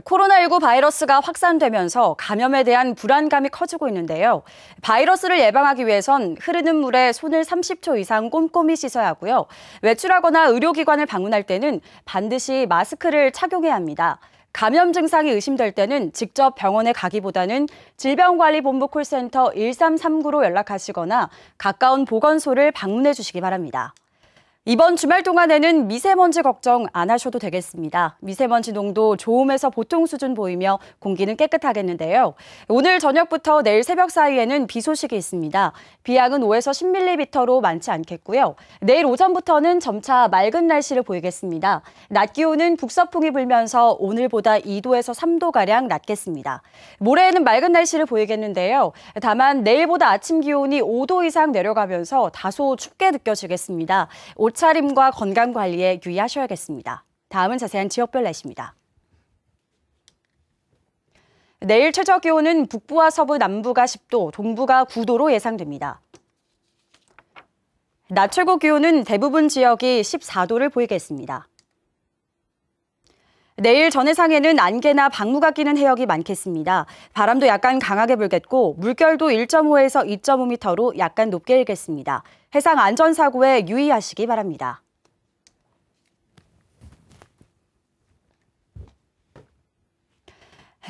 코로나19 바이러스가 확산되면서 감염에 대한 불안감이 커지고 있는데요. 바이러스를 예방하기 위해선 흐르는 물에 손을 30초 이상 꼼꼼히 씻어야 하고요. 외출하거나 의료기관을 방문할 때는 반드시 마스크를 착용해야 합니다. 감염 증상이 의심될 때는 직접 병원에 가기보다는 질병관리본부 콜센터 1339로 연락하시거나 가까운 보건소를 방문해 주시기 바랍니다. 이번 주말 동안에는 미세먼지 걱정 안 하셔도 되겠습니다. 미세먼지 농도 좋음에서 보통 수준 보이며 공기는 깨끗하겠는데요. 오늘 저녁부터 내일 새벽 사이에는 비 소식이 있습니다. 비양은 5에서 10mm로 많지 않겠고요. 내일 오전부터는 점차 맑은 날씨를 보이겠습니다. 낮 기온은 북서풍이 불면서 오늘보다 2도에서 3도가량 낮겠습니다. 모레에는 맑은 날씨를 보이겠는데요. 다만 내일보다 아침 기온이 5도 이상 내려가면서 다소 춥게 느껴지겠습니다. 옷차림과 건강 관리에 유의하셔야겠습니다. 다음은 자세한 지역별 날씨입니다. 내일 최저 기온은 북부와 서부 남부가 10도, 동부가 9도로 예상됩니다. 낮 최고 기온은 대부분 지역이 14도를 보이겠습니다. 내일 전해상에는 안개나 방무가 끼는 해역이 많겠습니다. 바람도 약간 강하게 불겠고 물결도 1.5에서 2.5m로 약간 높게 일겠습니다. 해상 안전사고에 유의하시기 바랍니다.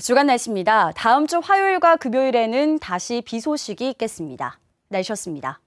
주간 날씨입니다. 다음 주 화요일과 금요일에는 다시 비 소식이 있겠습니다. 날씨였습니다.